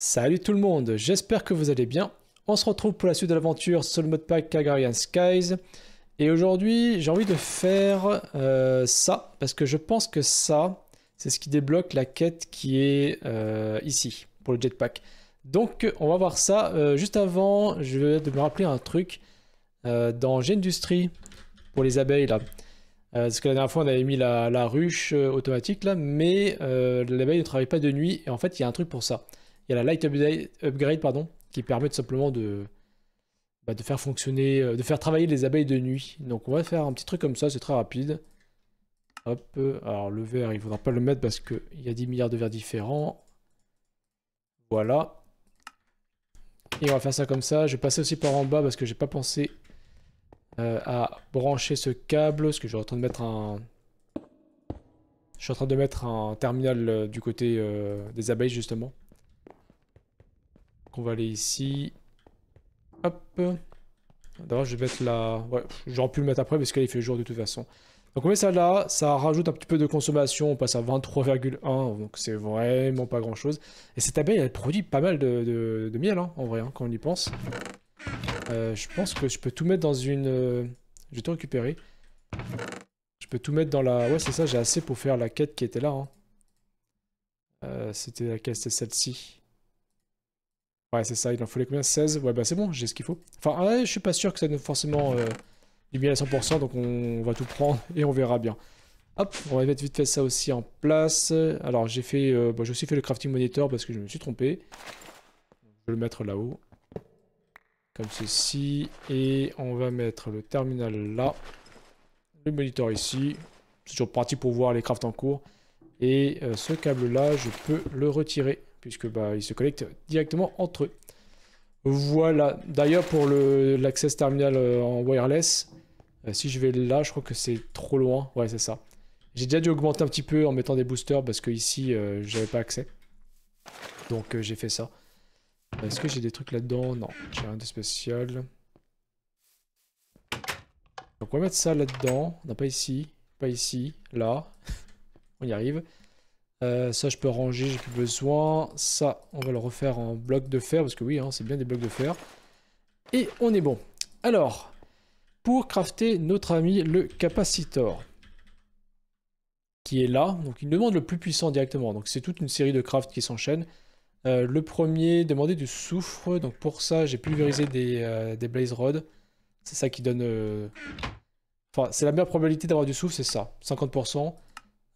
Salut tout le monde, j'espère que vous allez bien. On se retrouve pour la suite de l'aventure sur le modpack Kagarian Skies. Et aujourd'hui, j'ai envie de faire euh, ça, parce que je pense que ça, c'est ce qui débloque la quête qui est euh, ici, pour le jetpack. Donc, on va voir ça. Euh, juste avant, je vais me rappeler un truc. dans G-Industrie, pour les abeilles, là. parce que la dernière fois, on avait mis la, la ruche automatique, là, mais l'abeille ne travaille pas de nuit. Et en fait, il y a un truc pour ça. Il y a la light upgrade, pardon, qui permet simplement bah, de, faire fonctionner, euh, de faire travailler les abeilles de nuit. Donc on va faire un petit truc comme ça, c'est très rapide. Hop, alors le verre, il faudra pas le mettre parce qu'il y a 10 milliards de verres différents. Voilà. Et on va faire ça comme ça. Je vais passer aussi par en bas parce que j'ai pas pensé euh, à brancher ce câble. Parce que je suis en train de mettre un... suis en train de mettre un terminal euh, du côté des abeilles justement on va aller ici. Hop. D'abord, je vais mettre la... Ouais, j'aurais pu le mettre après parce qu'il fait jour de toute façon. Donc on met ça là, ça rajoute un petit peu de consommation, on passe à 23,1, donc c'est vraiment pas grand chose. Et cette abeille, elle produit pas mal de, miel, hein, en vrai, hein, quand on y pense. Euh, je pense que je peux tout mettre dans une... Euh, je vais tout récupérer. Je peux tout mettre dans la... Ouais, c'est ça, j'ai assez pour faire la quête qui était là. Hein. Euh, c'était la quête, celle-ci. Ouais, c'est ça, il en fallait combien 16 Ouais, bah c'est bon, j'ai ce qu'il faut. Enfin, ah je suis pas sûr que ça donne forcément euh, bien à 100%, donc on va tout prendre et on verra bien. Hop, on va mettre vite fait ça aussi en place. Alors, j'ai fait, euh, bah, j'ai aussi fait le crafting monitor parce que je me suis trompé. Je vais le mettre là-haut. Comme ceci. Et on va mettre le terminal là. Le monitor ici. C'est toujours parti pour voir les crafts en cours. Et euh, ce câble là, je peux le retirer puisque bah, ils se connectent directement entre eux. Voilà. D'ailleurs, pour l'accès terminal euh, en wireless, euh, si je vais là, je crois que c'est trop loin. Ouais, c'est ça. J'ai déjà dû augmenter un petit peu en mettant des boosters parce que ici, euh, j'avais pas accès. Donc j'ai fait ça. Est-ce que j'ai des trucs là-dedans Non, j'ai rien de spécial. Donc on va mettre ça là-dedans. Non, pas ici, pas ici, là. on y arrive. Euh, ça, je peux ranger, j'ai plus besoin. Ça, on va le refaire en bloc de fer, parce que oui, hein, c'est bien des blocs de fer. Et on est bon. Alors, pour crafter notre ami le capacitor, qui est là, donc il demande le plus puissant directement. Donc c'est toute une série de crafts qui s'enchaînent. Euh, le premier, demander du soufre. Donc pour ça, j'ai pulvérisé des, euh, des blaze rods. C'est ça qui donne... Enfin, c'est la meilleure probabilité d'avoir du soufre, c'est ça. 50%.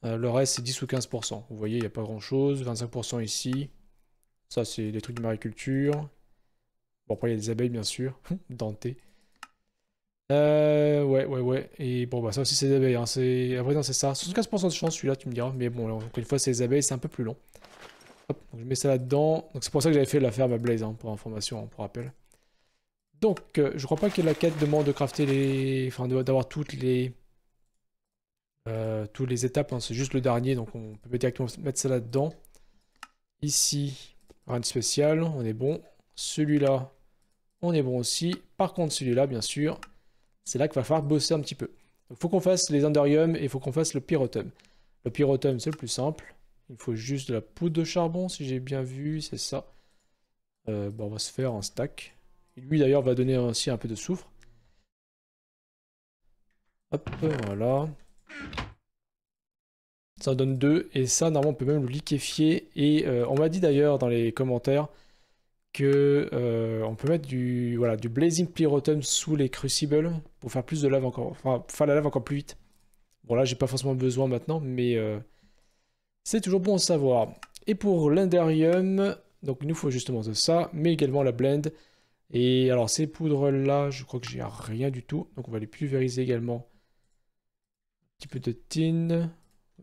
Euh, le reste, c'est 10 ou 15%. Vous voyez, il n'y a pas grand-chose. 25% ici. Ça, c'est des trucs de mariculture. Bon, après, il y a des abeilles, bien sûr. Danté. Euh, ouais, ouais, ouais. Et bon, bah, ça aussi, c'est des abeilles. Hein. C'est... Après, non, c'est ça. 75% de chance, celui-là, tu me diras. Mais bon, encore une fois, c'est des abeilles, c'est un peu plus long. Hop, je mets ça là-dedans. Donc, c'est pour ça que j'avais fait la ferme à Blaze, hein, pour information, hein, pour rappel. Donc, je euh, je crois pas que la quête demande de crafter les. Enfin, d'avoir toutes les. Euh, tous les étapes. Hein, c'est juste le dernier, donc on peut directement mettre ça là-dedans. Ici, rien de spécial, on est bon. Celui-là, on est bon aussi. Par contre, celui-là, bien sûr, c'est là qu'il va falloir bosser un petit peu. Il faut qu'on fasse les Enderium et il faut qu'on fasse le Pyrotum. Le Pyrotum, c'est le plus simple. Il faut juste de la poudre de charbon, si j'ai bien vu, c'est ça. Euh, bah, on va se faire un stack. Lui, d'ailleurs, va donner aussi un peu de soufre. Hop, voilà. Ça donne 2 et ça normalement on peut même le liquéfier et euh, on m'a dit d'ailleurs dans les commentaires que euh, on peut mettre du voilà du blazing pyrotum sous les crucibles pour faire plus de lave encore enfin faire la lave encore plus vite. Bon là j'ai pas forcément besoin maintenant mais euh, c'est toujours bon à savoir. Et pour l'inderium, donc il nous faut justement de ça, mais également la blend. Et alors ces poudres là, je crois que j'ai rien du tout, donc on va les pulvériser également petit peu de tin.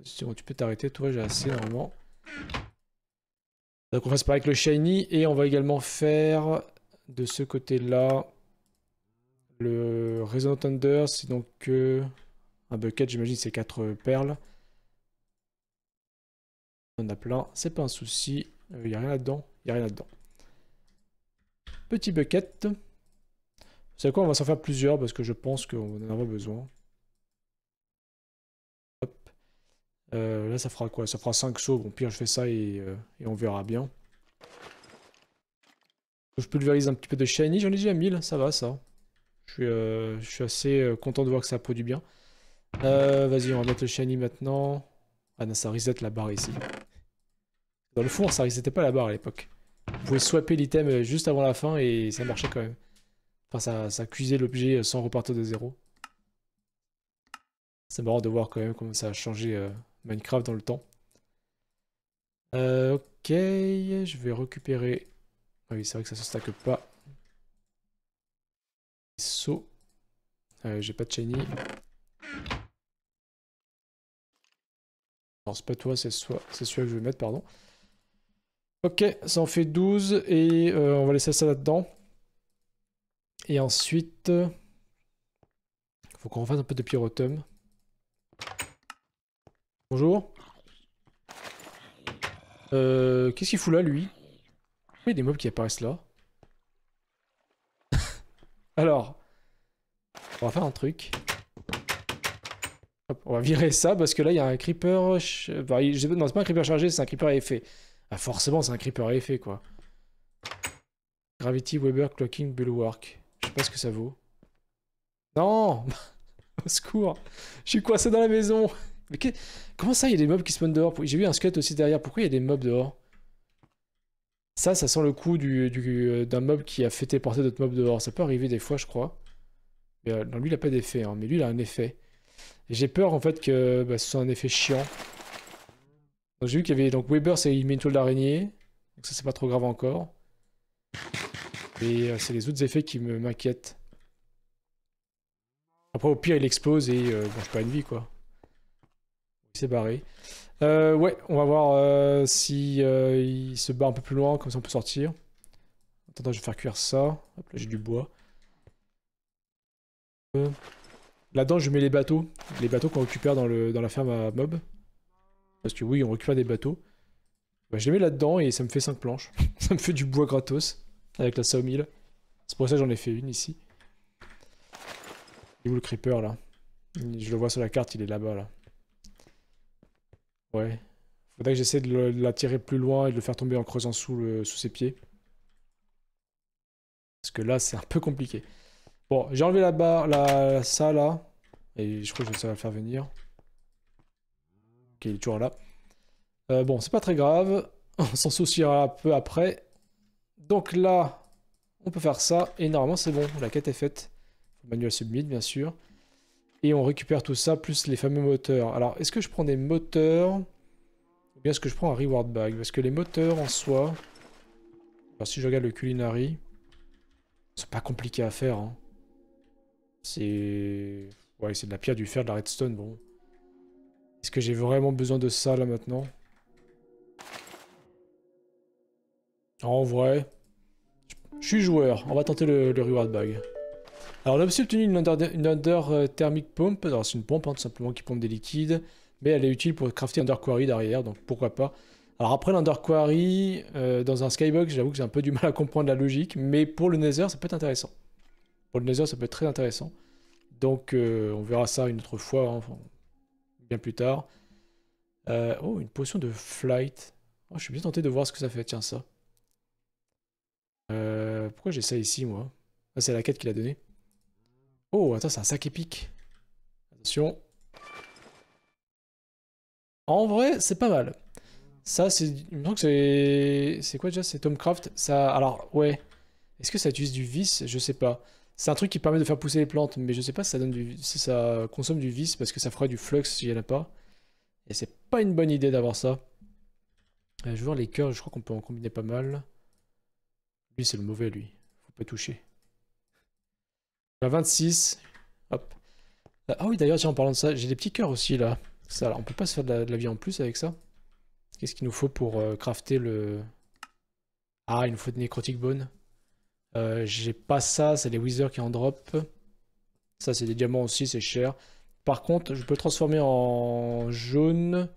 Si tu peux t'arrêter, toi j'ai assez normalement. Donc on va se avec le shiny et on va également faire de ce côté-là le Resonant Thunder, c'est donc un bucket, j'imagine c'est quatre perles. On a plein, c'est pas un souci, il euh, n'y a rien là-dedans, il a rien là-dedans. Petit bucket. C'est quoi, on va s'en faire plusieurs parce que je pense qu'on en aura besoin. Euh, là, ça fera quoi Ça fera 5 sauts. Bon, pire, je fais ça et, euh, on verra bien. Je peux pulvérise un petit peu de shiny. J'en ai déjà 1000. Ça va, ça. Je suis, euh, assez content de voir que ça produit bien. Vas-y, on va mettre le shiny maintenant. Ah non, ça reset la barre ici. Dans le fond, ça resetait pas la barre à l'époque. Vous pouvez swapper l'item juste avant la fin et ça marchait quand même. Enfin, ça, ça cuisait l'objet sans repartir de zéro. C'est marrant de voir quand même comment ça a changé Minecraft dans le temps. Euh, ok, je vais récupérer. Ah oui, c'est vrai que ça se stack pas. Saut. Euh, j'ai pas de shiny. Non, c'est pas toi, c'est celui que je vais mettre, pardon. Ok, ça en fait 12 et euh, on va laisser ça là-dedans. Et ensuite, faut qu'on fasse un peu de pyrotum. Bonjour. Euh, Qu'est-ce qu'il fout là, lui Il y a des mobs qui apparaissent là. Alors, on va faire un truc. Hop, on va virer ça parce que là, il y a un creeper... Enfin, non, c'est pas un creeper chargé, c'est un creeper à effet. Ah, forcément, c'est un creeper à effet, quoi. Gravity, Weber, Clocking, Bulwark. Je sais pas ce que ça vaut. Non Au secours Je suis coincé dans la maison mais comment ça, il y a des mobs qui spawnent dehors J'ai vu un squelette aussi derrière. Pourquoi il y a des mobs dehors Ça, ça sent le coup euh, d'un mob qui a fait téléporter d'autres mobs dehors. Ça peut arriver des fois, je crois. Euh, lui, il n'a pas d'effet. Hein. mais lui, il a un effet. J'ai peur, en fait, que bah, ce soit un effet chiant. J'ai vu qu'il y avait... Donc, Weber, c'est il met une toile d'araignée. Donc ça, c'est pas trop grave encore. Mais euh, c'est les autres effets qui m'inquiètent. Après, au pire, il explose et euh, mange pas une vie, quoi s'est barré. Euh, ouais, on va voir euh, si euh, il se bat un peu plus loin, comme ça on peut sortir. Attends, je vais faire cuire ça. Hop, j'ai du bois. Là-dedans, je mets les bateaux. Les bateaux qu'on récupère dans, le, dans la ferme à mob. Parce que oui, on récupère des bateaux. Bah, je les mets là-dedans et ça me fait 5 planches. ça me fait du bois gratos avec la sawmill. C'est pour ça que j'en ai fait une ici. Et où le creeper là Je le vois sur la carte, il est là-bas là. Ouais. Faudrait que j'essaie de, la tirer plus loin et de le faire tomber en creusant sous, sous ses pieds. Parce que là, c'est un peu compliqué. Bon, j'ai enlevé la barre, la, la- ça là. Et je crois que ça va le faire venir. Ok, il est toujours là. Euh, bon, c'est pas très grave. On s'en souciera un peu après. Donc là, on peut faire ça. Et normalement, c'est bon. La quête est faite. Manuel submit, bien sûr. Et on récupère tout ça, plus les fameux moteurs. Alors, est-ce que je prends des moteurs Ou bien est-ce que je prends un reward bag Parce que les moteurs en soi... Alors, si je regarde le culinary, c'est pas compliqué à faire. Hein. C'est... Ouais, c'est de la pierre, du fer, de la redstone, bon. Est-ce que j'ai vraiment besoin de ça, là, maintenant En vrai... Je suis joueur, on va tenter le, le reward bag. Alors, on a obtenu une under, une under euh, thermic pump. c'est une pompe, hein, tout simplement, qui pompe des liquides. Mais elle est utile pour crafter under quarry derrière, donc pourquoi pas. Alors après l'Under Quarry, euh, dans un skybox, j'avoue que j'ai un peu du mal à comprendre la logique, mais pour le Nether, ça peut être intéressant. Pour le Nether, ça peut être très intéressant. Donc euh, on verra ça une autre fois, hein, bien plus tard. oh, une potion de flight. Oh, je suis bien tenté de voir ce que ça fait, tiens ça. pourquoi j'ai ça ici, moi ah, c'est la quête qu'il a donnée. Oh, attends, c'est un sac épique. Attention. En vrai, c'est pas mal. Ça, c'est... c'est... quoi déjà C'est Tomcraft Ça... Alors, ouais. Est-ce que ça utilise du vis Je sais pas. C'est un truc qui permet de faire pousser les plantes, mais je sais pas si ça, donne consomme du vis, parce que ça ferait du flux si en a pas. Et c'est pas une bonne idée d'avoir ça. Euh, je vois les cœurs, je crois qu'on peut en combiner pas mal. Lui, c'est le mauvais, lui. Faut pas toucher. La bah, 26. Hop. Bah, ah oui, d'ailleurs, tiens, en parlant de ça, j'ai des petits cœurs aussi, là. Ça, on peut pas se faire de la, vie en plus avec ça. Qu'est-ce qu'il nous faut pour euh, crafter le... Ah, il nous faut des necrotic bones. Euh, j'ai pas ça, c'est les wizards qui en drop. Ça, c'est des diamants aussi, c'est cher. Par contre, je peux le transformer en jaune.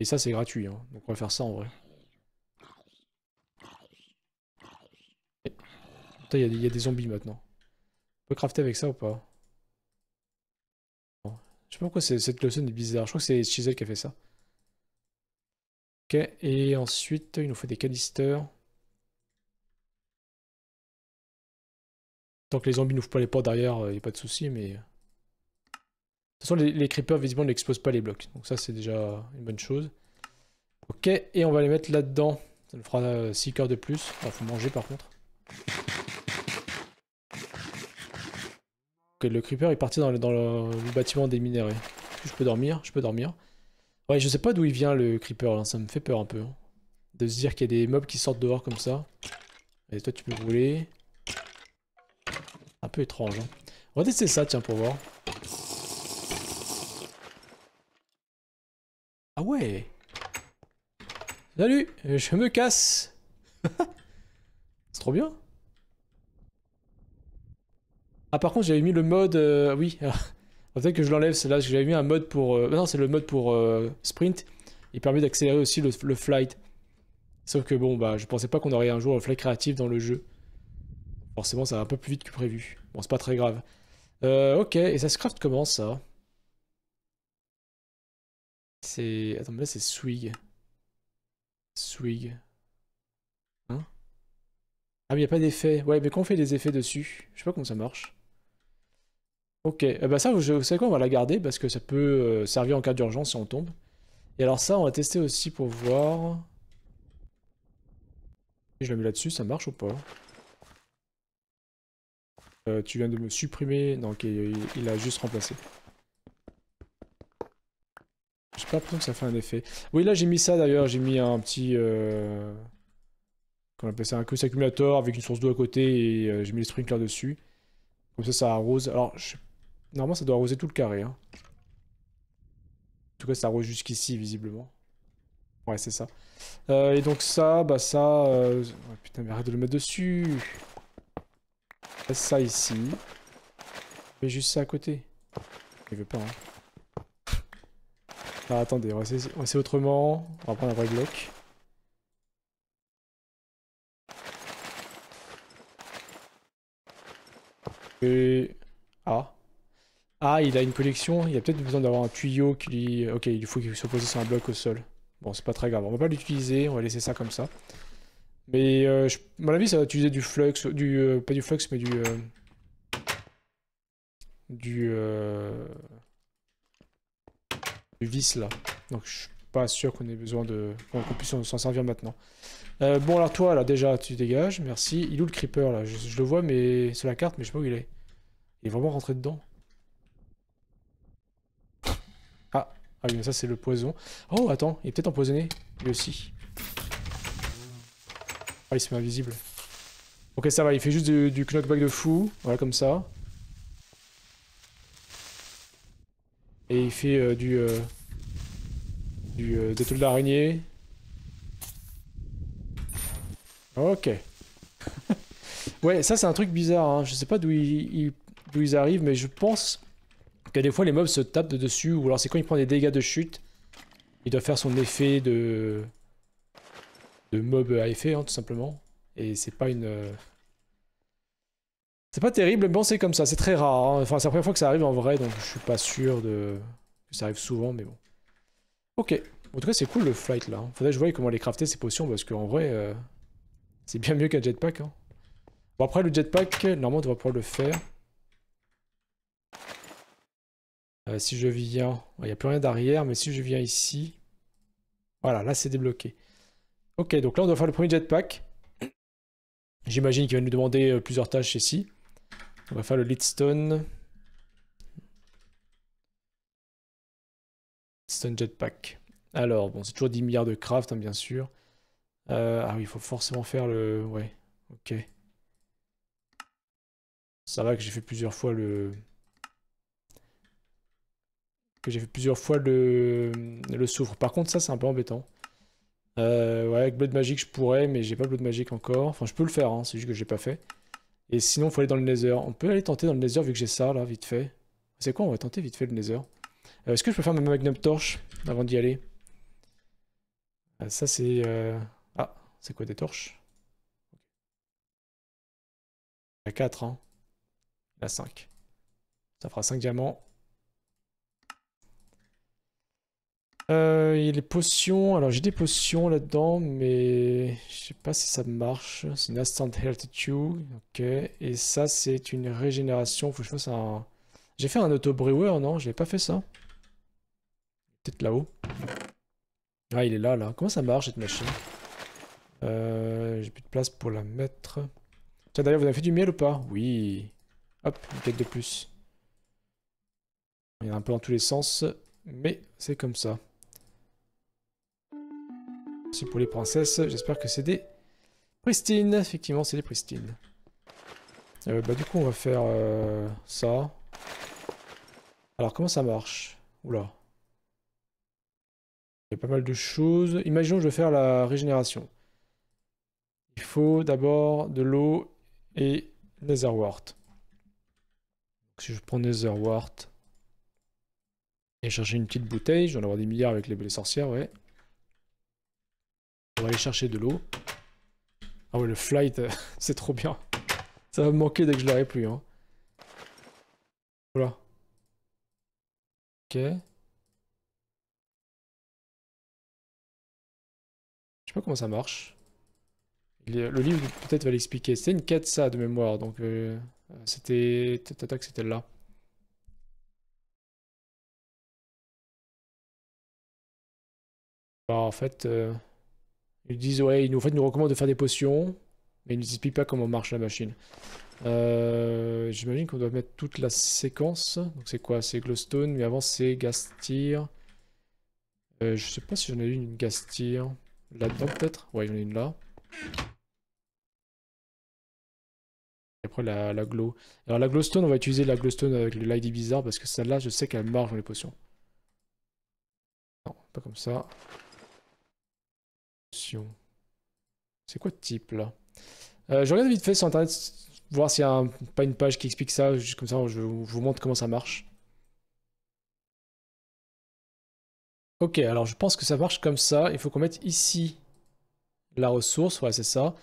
Et ça, c'est gratuit. Hein. Donc, on va faire ça en vrai. il y, a des zombies maintenant. On peut crafter avec ça ou pas Je sais pas pourquoi cette leçon est bizarre. Je crois que c'est Chisel qui a fait ça. Ok, et ensuite, il nous faut des canisters. Tant que les zombies n'ouvrent pas les portes derrière, il euh, n'y a pas de souci, mais... Euh, de toute façon, les, creepers, visiblement, n'explosent pas les blocs. Donc ça, c'est déjà une bonne chose. Ok, et on va les mettre là-dedans. Ça nous fera 6 euh, coeurs de plus. Il faut manger, par contre. le creeper est parti dans le, dans le, bâtiment des minerais. Je peux dormir, je peux dormir. Ouais, je sais pas d'où il vient le creeper, là. Hein, ça me fait peur un peu. Hein, de se dire qu'il y a des mobs qui sortent dehors comme ça. Et toi, tu peux rouler. Un peu étrange. Hein. On va tester ça, tiens, pour voir. Ah ouais Salut, je me casse C'est trop bien ah par contre j'avais mis le mode... Euh, oui, ah, peut-être que je l'enlève là j'avais mis un mode pour... Euh, non c'est le mode pour euh, sprint, il permet d'accélérer aussi le, flight. Sauf que bon bah je pensais pas qu'on aurait un jour un flight créatif dans le jeu. Forcément ça va un peu plus vite que prévu, bon c'est pas très grave. ok, et ça se craft comment ça C'est... Attends mais là c'est swig. Swig. Hein Ah mais y a pas d'effet. Ouais mais qu'on fait des effets dessus Je sais pas comment ça marche. Ok, eh ben ça, vous, savez quoi, on va la garder parce que ça peut euh, servir en cas d'urgence si on tombe. Et alors ça, on va tester aussi pour voir... Je la mets là-dessus, ça marche ou pas euh, Tu viens de me supprimer... Non, ok, il, a juste remplacé. J'ai pas l'impression que ça fait un effet. Oui, là, j'ai mis ça d'ailleurs, j'ai mis un petit... Euh... on appelle ça un cus accumulateur avec une source d'eau à côté et euh, j'ai mis les sprinklers dessus. Comme ça, ça arrose. Alors, je sais Normalement, ça doit arroser tout le carré. Hein. En tout cas, ça arrose jusqu'ici, visiblement. Ouais, c'est ça. Euh, et donc ça, bah ça... Euh, putain, mais arrête de le mettre dessus Laisse ça ici. Mais juste ça à côté. Il veut pas, hein. Ah, attendez, on va, essayer... autrement. On va prendre un vrai bloc. Et... Ah. Ah, il a une collection, il a peut-être besoin d'avoir un tuyau qui lui... Ok, il faut qu'il soit posé sur un bloc au sol. Bon, c'est pas très grave, on va pas l'utiliser, on va laisser ça comme ça. Mais euh, à mon avis, ça va utiliser du flux, du... Euh, pas du flux, mais du... Euh, euh, du... vis, là. Donc je suis pas sûr qu'on ait besoin de... qu'on puisse s'en servir maintenant. bon, alors toi, là, déjà, tu dégages, merci. Il est où le creeper, là je, le vois, mais... C'est la carte, mais je sais pas où il est. Il est vraiment rentré dedans. Ah oui, ça c'est le poison. Oh, attends, il est peut-être empoisonné, lui aussi. Ah, il se met invisible. Ok, ça va, il fait juste du, knockback de fou, voilà, comme ça. Et il fait euh, du... Euh, du euh, d'araignée. Ok. ouais, ça c'est un truc bizarre, hein. je sais pas d'où ils, ils, ils arrivent, mais je pense que des fois les mobs se tapent dessus, ou alors c'est quand il prend des dégâts de chute, il doit faire son effet de, de mob à effet, hein, tout simplement. Et c'est pas une... Euh, c'est pas terrible, mais bon c'est comme ça, c'est très rare. Hein. Enfin c'est la première fois que ça arrive en vrai, donc je suis pas sûr de... que ça arrive souvent, mais bon. Ok. En tout cas c'est cool le flight là. Faudrait que je voyais comment les crafter ces potions, parce qu'en vrai... Euh, c'est bien mieux qu'un jetpack. Hein. Bon après le jetpack, normalement on vas pouvoir le faire. Euh, si je viens, il n'y a plus rien derrière, mais si je viens ici, voilà, là c'est débloqué. Ok, donc là on doit faire le premier jetpack. J'imagine qu'il va nous demander euh, plusieurs tâches ici. On va faire le leadstone. Leadstone jetpack. Alors, bon, c'est toujours 10 milliards de craft, hein, bien sûr. Euh, ah oui, il faut forcément faire le... Ouais, ok. Ça va que j'ai fait plusieurs fois le j'ai fait plusieurs fois le, le soufre. Par contre, ça, c'est un peu embêtant. Euh, ouais, avec Blood Magic, je pourrais, mais j'ai pas Blood Magic encore. Enfin, je peux le faire, hein, c'est juste que j'ai pas fait. Et sinon, faut aller dans le Nether. On peut aller tenter dans le Nether vu que j'ai ça, là, vite fait. C'est quoi On va tenter vite fait le Nether. Euh, est-ce que je peux faire ma Magnum Torche avant d'y aller euh, Ça, c'est... Ah, c'est quoi des torches Il 4, hein. Il 5. Ça fera 5 diamants. Euh, est les potions, alors j'ai des potions là-dedans, mais je sais pas si ça marche. C'est une instant health ok. Et ça, c'est une régénération. Faut que je fasse un. J'ai fait un auto-brewer, non Je n'ai pas fait ça. Peut-être là-haut. Ah, il est là, là. Comment ça marche cette machine euh, J'ai plus de place pour la mettre. Tiens, d'ailleurs, vous avez fait du miel ou pas Oui. Hop, une quête de plus. Il y en a un peu dans tous les sens, mais c'est comme ça pour les princesses. J'espère que c'est des pristines. Effectivement, c'est des pristines. Euh, bah du coup, on va faire euh, ça. Alors, comment ça marche Oula. Il y a pas mal de choses. Imaginons que je vais faire la régénération. Il faut d'abord de l'eau et Netherwart. Si je prends Netherworth et chercher une petite bouteille, je vais en avoir des milliards avec les, les sorcières, ouais. On va aller chercher de l'eau. Ah ouais, le flight, euh, c'est trop bien. Ça va me manquer dès que je l'aurai plus. Hein. Voilà. Ok. Je sais pas comment ça marche. Le livre peut-être va l'expliquer. C'était une quête ça de mémoire, donc euh, euh c'était... c'était là. Bah, en fait... Euh, ils disent, ouais, ils nous, fait, nous recommandent de faire des potions, mais ils nous expliquent pas comment marche la machine. Euh, j'imagine qu'on doit mettre toute la séquence. Donc c'est quoi C'est Glowstone, mais avant c'est Gastir. Euh, je sais pas si j'en ai une, une Gastir. Là-dedans peut-être Ouais, j'en ai une là. après la, glow. Alors la glowstone, on va utiliser la glowstone avec le Lady bizarre parce que celle-là, je sais qu'elle marche dans les potions. Non, pas comme ça. C'est quoi de type là euh, Je regarde vite fait sur internet, voir s'il n'y a pas une page qui explique ça, juste comme ça je, vous montre comment ça marche. Ok, alors je pense que ça marche comme ça. Il faut qu'on mette ici la ressource, ouais c'est ça.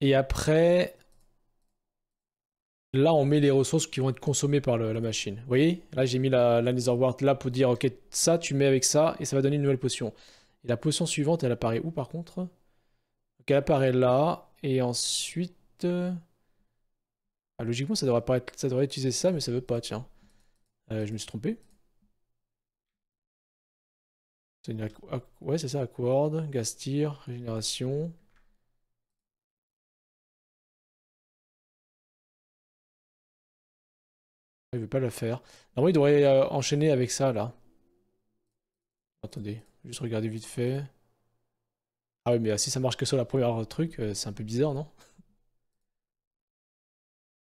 Et après, là on met les ressources qui vont être consommées par la machine. Vous voyez Là j'ai mis la, la là pour dire ok ça tu mets avec ça et ça va donner une nouvelle potion la potion suivante, elle apparaît où par contre elle apparaît là, et ensuite... Euh, ah, logiquement, ça devrait, apparaître... ça devrait utiliser ça, mais ça veut pas, tiens. Euh, je me suis trompé. Ouais, c'est ça, Accord, Gastir, Régénération... Il veut pas le faire. Normalement, il devrait euh, enchaîner avec ça, là. Attendez. Juste regarder vite fait. Ah oui, mais euh, si ça marche que sur la première truc, euh, c'est un peu bizarre, non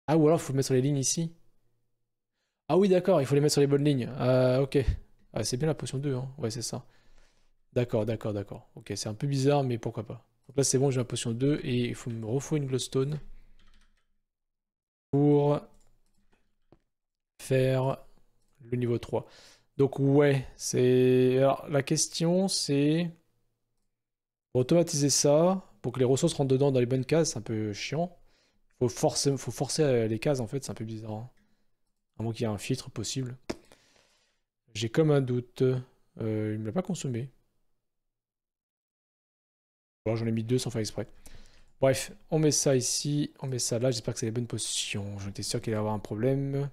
Ah, ou alors il faut mettre sur les lignes ici. Ah oui, d'accord, il faut les mettre sur les bonnes lignes. Euh, ok. Ah, c'est bien la potion 2, hein. Ouais, c'est ça. D'accord, d'accord, d'accord. Ok, c'est un peu bizarre, mais pourquoi pas. Donc là, c'est bon, j'ai la potion 2 et il faut me refouer une glowstone pour faire le niveau 3. Donc ouais, c'est... Alors la question c'est... Automatiser ça pour que les ressources rentrent dedans dans les bonnes cases, c'est un peu chiant. Faut forcer, faut forcer les cases en fait, c'est un peu bizarre. Hein. qu'il y ait un filtre possible. J'ai comme un doute. Euh, il ne l'a pas consommé. Alors, j'en ai mis deux sans faire exprès. Bref, on met ça ici, on met ça là. J'espère que c'est les bonnes positions. J'étais sûr qu'il allait avoir un problème.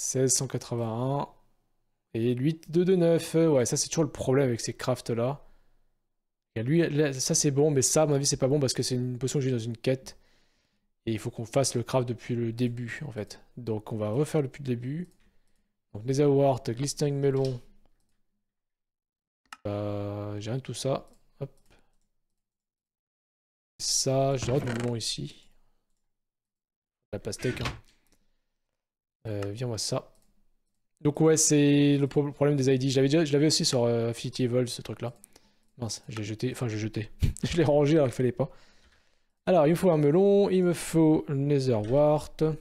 1681 et 8, 2, 2, 9. Ouais, ça c'est toujours le problème avec ces crafts là. Et lui, ça c'est bon, mais ça, à mon avis, c'est pas bon parce que c'est une potion que j'ai dans une quête. Et il faut qu'on fasse le craft depuis le début en fait. Donc on va refaire depuis le début. Donc les awards, glistening melon. Euh, j'ai rien de tout ça. Hop. Ça, j'ai rien de melon ici. La pastèque. Hein. Euh, viens, voir ça. Donc ouais, c'est le problème des ID. Je l'avais aussi sur Affinity euh, Evolve, ce truc-là. Mince, je l'ai jeté. Enfin, je l'ai jeté. je l'ai rangé alors qu'il fallait pas. Alors, il me faut un melon. Il me faut le Wart. wart.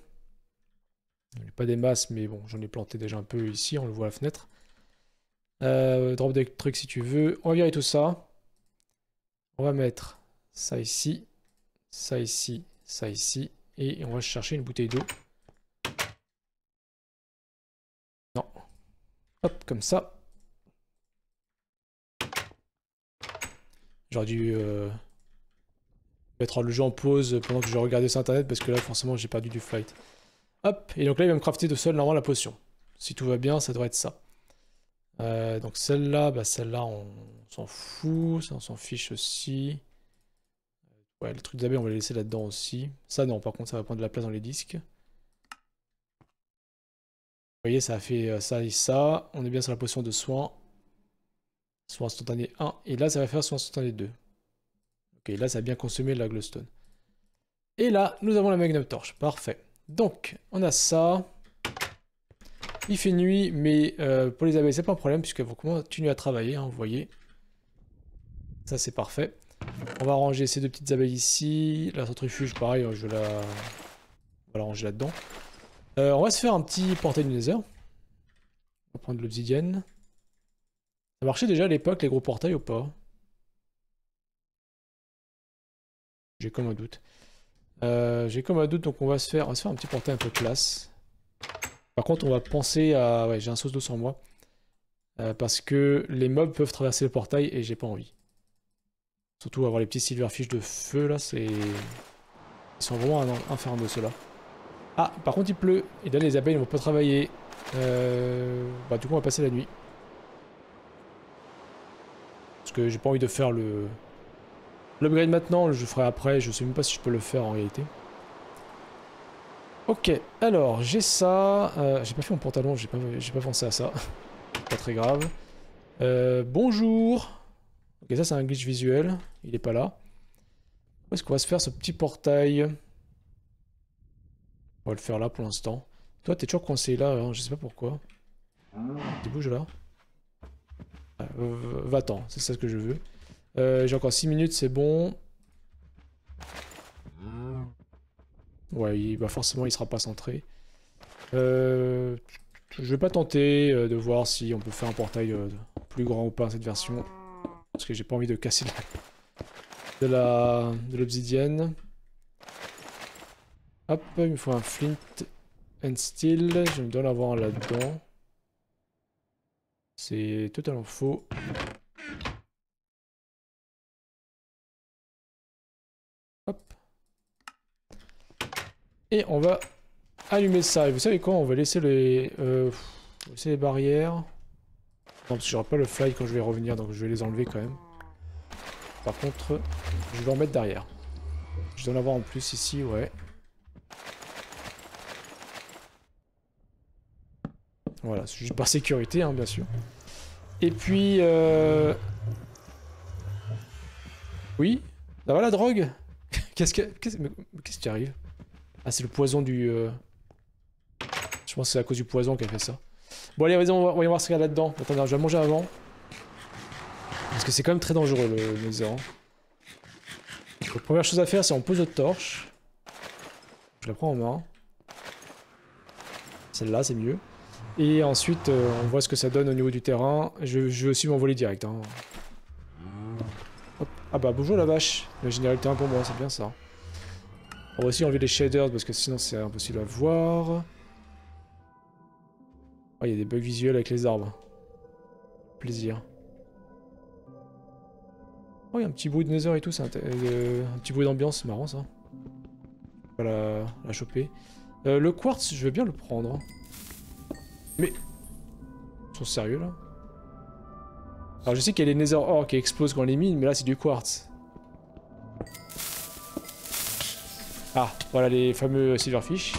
pas des masses, mais bon, j'en ai planté déjà un peu ici. On le voit à la fenêtre. Euh, drop des trucs si tu veux. On va virer tout ça. On va mettre ça ici. Ça ici. Ça ici. Et on va chercher une bouteille d'eau. Hop, comme ça. J'aurais dû euh, mettre le jeu en pause pendant que je regardais sur internet parce que là forcément j'ai perdu du flight. Hop, et donc là il va me crafter de seul normalement la potion. Si tout va bien, ça devrait être ça. Euh, donc celle-là, bah celle-là on, s'en fout, ça on s'en fiche aussi. Ouais, le truc d'abeille on va le laisser là-dedans aussi. Ça non, par contre ça va prendre de la place dans les disques. Vous voyez, ça a fait euh, ça et ça. On est bien sur la potion de soin. Soin instantané 1. Et là, ça va faire soin instantané 2. Ok, là, ça a bien consommé la glowstone. Et là, nous avons la Magnum torche. Parfait. Donc, on a ça. Il fait nuit, mais euh, pour les abeilles, c'est pas un problème, puisqu'elles vont continuer à travailler, hein, vous voyez. Ça, c'est parfait. On va ranger ces deux petites abeilles ici. La centrifuge, pareil, je vais la... On va la ranger là-dedans. Euh, on va se faire un petit portail du désert. On va prendre l'obsidienne. Ça marchait déjà à l'époque, les gros portails ou pas J'ai comme un doute. Euh, j'ai comme un doute, donc on va, se faire, faire un petit portail un peu classe. Par contre, on va penser à... Ouais, j'ai un sauce d'eau sur moi. Euh, parce que les mobs peuvent traverser le portail et j'ai pas envie. Surtout avoir les petits silverfish de feu là, c'est... Ils sont vraiment infernaux ceux-là. Ah, par contre, il pleut. Et là, les abeilles ne vont pas travailler. Euh, bah, du coup, on va passer la nuit. Parce que j'ai pas envie de faire le... L'upgrade maintenant, je le ferai après. Je sais même pas si je peux le faire en réalité. Ok, alors, j'ai ça. Euh, j'ai pas fait mon pantalon, j'ai pas, pensé à ça. pas très grave. Euh, bonjour Ok, ça c'est un glitch visuel. Il est pas là. Où est-ce qu'on va se faire ce petit portail le faire là pour l'instant. Toi, t'es toujours coincé là, hein, je sais pas pourquoi. Ah. Tu bouges là. Ah, va-t'en, c'est ça ce que je veux. Euh, j'ai encore 6 minutes, c'est bon. Ah. Ouais, il, va forcément, il sera pas centré. Euh, je vais pas tenter euh, de voir si on peut faire un portail plus grand ou pas cette version. Parce que j'ai pas envie de casser de l'obsidienne. La... De Hop, il me faut un flint and steel. Je me donne avoir là-dedans. C'est totalement faux. Hop. Et on va allumer ça. Et vous savez quoi On va laisser les, euh, laisser barrières. Non, parce que j'aurai pas le fly quand je vais revenir, donc je vais les enlever quand même. Par contre, je vais en mettre derrière. Je dois en avoir en plus ici, ouais. Voilà, c'est juste par sécurité, hein, bien sûr. Et puis... Euh... Oui Ça va la drogue Qu'est-ce que... Qu'est-ce qui arrive Ah, c'est le poison du... Euh, je pense que c'est à cause du poison qu'elle fait ça. Bon allez, vas on va, voir ce qu'il y a là-dedans. Attendez, je vais manger avant. Parce que c'est quand même très dangereux, le, le première chose à faire, c'est on pose notre torche. Je la prends en main. Celle-là, c'est mieux. Et ensuite, euh, on voit ce que ça donne au niveau du terrain. Je, je vais aussi m'envoler direct. Hein. Ah bah bonjour la vache. La général un bon moi, c'est bien ça. On va aussi enlever les shaders parce que sinon c'est impossible à voir. Oh, il y a des bugs visuels avec les arbres. Plaisir. Oh, il y a un petit bruit de nether et tout, c'est euh, un petit bruit d'ambiance, c'est marrant ça. Voilà, la choper. Euh, le quartz, je vais bien le prendre. Mais... Ils sont sérieux là Alors je sais qu'il y a les nether ore qui explosent quand on les mine, mais là c'est du quartz. Ah, voilà les fameux silverfish.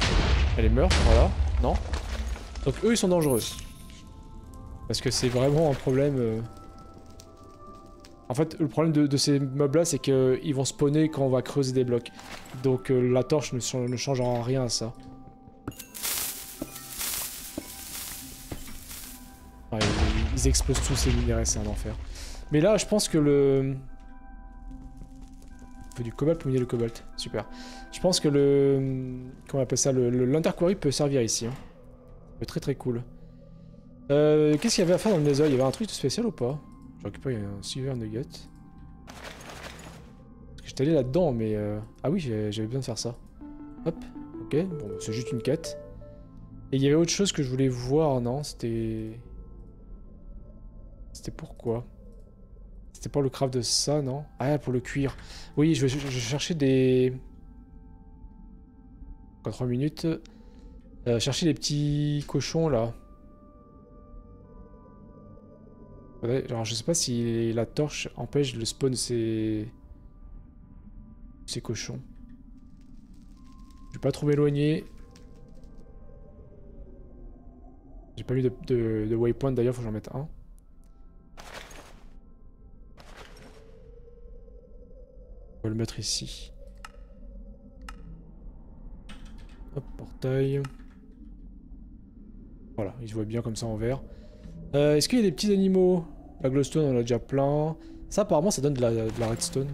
Elle est meurt, voilà. Non Donc eux ils sont dangereux. Parce que c'est vraiment un problème... Euh. En fait, le problème de, ces mobs-là, c'est qu'ils euh, vont spawner quand on va creuser des blocs. Donc euh, la torche ne, ne change en rien à ça. Ils explosent tous ces minerais, c'est un enfer. Mais là, je pense que le... On du cobalt pour miner le cobalt. Super. Je pense que le... Comment on appelle ça L'interquarry peut servir ici. Hein. Très très cool. Euh, qu'est-ce qu'il y avait à faire dans le Nether Il y avait un truc spécial ou pas Je a un silver nugget. J'étais allé là-dedans, mais... Euh, ah oui, j'avais besoin de faire ça. Hop. Ok, bon, c'est juste une quête. Et il y avait autre chose que je voulais voir, non C'était... C'était pourquoi C'était pour le craft de ça, non Ah, pour le cuir. Oui, je, vais euh, chercher des... Encore minutes. chercher les petits cochons, là. Alors, je sais pas si la torche empêche le spawn de ces... ces cochons. Je vais pas trop m'éloigner. J'ai pas mis de, de waypoint d'ailleurs, faut que j'en mette un. On va le mettre ici. Hop, portail. Voilà, il se voit bien comme ça en vert. Euh, est-ce qu'il y a des petits animaux La glowstone, on en a déjà plein. Ça, apparemment, ça donne de la, redstone.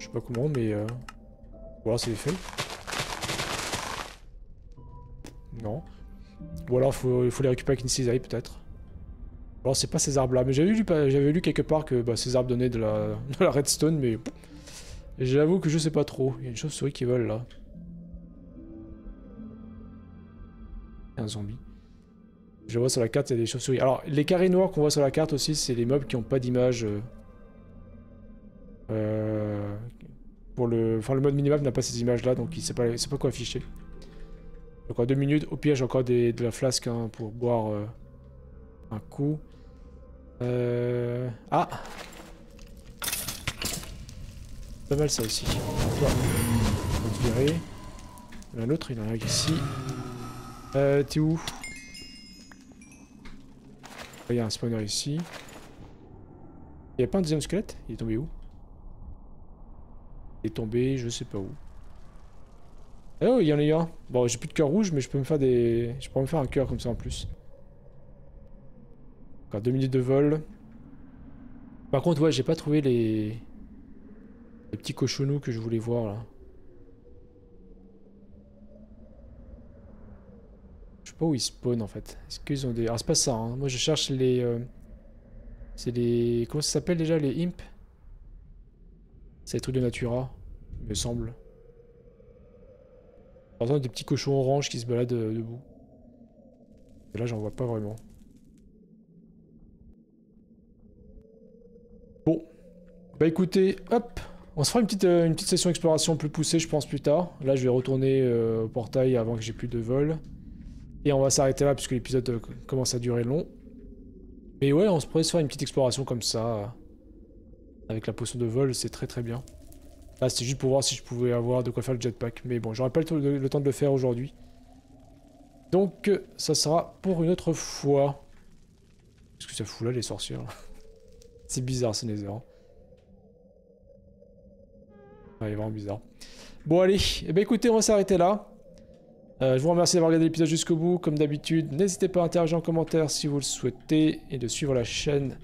Je sais pas comment, mais... Euh, voilà, c'est fait. Ou alors il faut les récupérer avec une cisaille peut-être. Alors c'est pas ces arbres là, mais j'avais lu, quelque part que bah, ces arbres donnaient de la, redstone, mais j'avoue que je sais pas trop. Il y a une chauve-souris qui vole là. Un zombie. Je vois sur la carte, il y a des chauves-souris. Alors les carrés noirs qu'on voit sur la carte aussi, c'est les mobs qui n'ont pas d'image. Euh, euh, pour le, enfin le mode minimap n'a pas ces images là, donc il sait pas, il sait pas quoi afficher. Encore deux minutes. Au pire, j'ai encore des, de la flasque hein, pour boire euh, un coup. Euh... Ah Pas mal ça aussi. On va virer. L'autre, il en a ici. Euh, t'es où Il y a un spawner ici. Il n'y a pas un deuxième squelette Il est tombé où Il est tombé, je sais pas où. Eh oui il y en a un. Bon, j'ai plus de cœur rouge, mais je peux me faire des... Je peux me faire un cœur comme ça en plus. Encore deux minutes de vol. Par contre, ouais, j'ai pas trouvé les... Les petits cochonous que je voulais voir, là. Je sais pas où ils spawnent, en fait. Est-ce qu'ils ont des... Ah, c'est pas ça, hein. Moi, je cherche les... Euh, c'est les... Comment ça s'appelle déjà, les imp C'est les trucs de Natura, il me semble exemple des petits cochons orange qui se baladent euh, debout. Et là, j'en vois pas vraiment. Bon. Bah écoutez, hop on se fera une petite, euh, une petite session exploration plus poussée, je pense, plus tard. Là, je vais retourner euh, au portail avant que j'ai plus de vol. Et on va s'arrêter là, puisque l'épisode commence à durer long. Mais ouais, on se pourrait se faire une petite exploration comme ça. Avec la potion de vol, c'est très très bien. Là, c'était juste pour voir si je pouvais avoir de quoi faire le jetpack. Mais bon, j'aurais pas le, temps de le faire aujourd'hui. Donc, euh, ça sera pour une autre fois. Qu'est-ce que ça fout là, les sorcières C'est bizarre, c'est nether. il est vraiment bizarre. Bon, allez. Eh bien, écoutez, on va s'arrêter là. Euh, je vous remercie d'avoir regardé l'épisode jusqu'au bout. Comme d'habitude, n'hésitez pas à interagir en commentaire si vous le souhaitez et de suivre la chaîne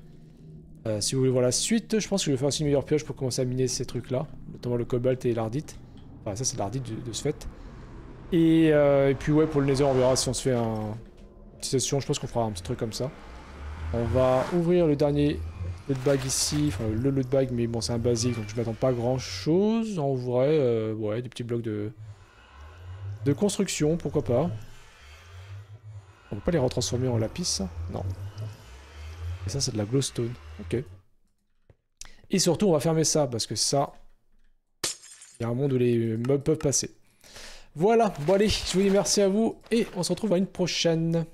euh, si vous voulez voir la suite, je pense que je vais faire aussi une meilleure pioche pour commencer à miner ces trucs-là, notamment le cobalt et l'ardite. Enfin, ça, c'est l'ardite de, ce fait. Euh, et, puis, ouais, pour le nether, on verra si on se fait un... une petite session. Je pense qu'on fera un petit truc comme ça. On va ouvrir le dernier loot bag ici, enfin le loot bag, mais bon, c'est un basique, donc je m'attends pas grand chose. On vrai, euh, ouais, des petits blocs de, de construction, pourquoi pas. On peut pas les retransformer en lapis, non. Et ça, c'est de la glowstone. Ok. Et surtout, on va fermer ça, parce que ça, il y a un monde où les mobs peuvent passer. Voilà, bon allez, je vous dis merci à vous, et on se retrouve à une prochaine.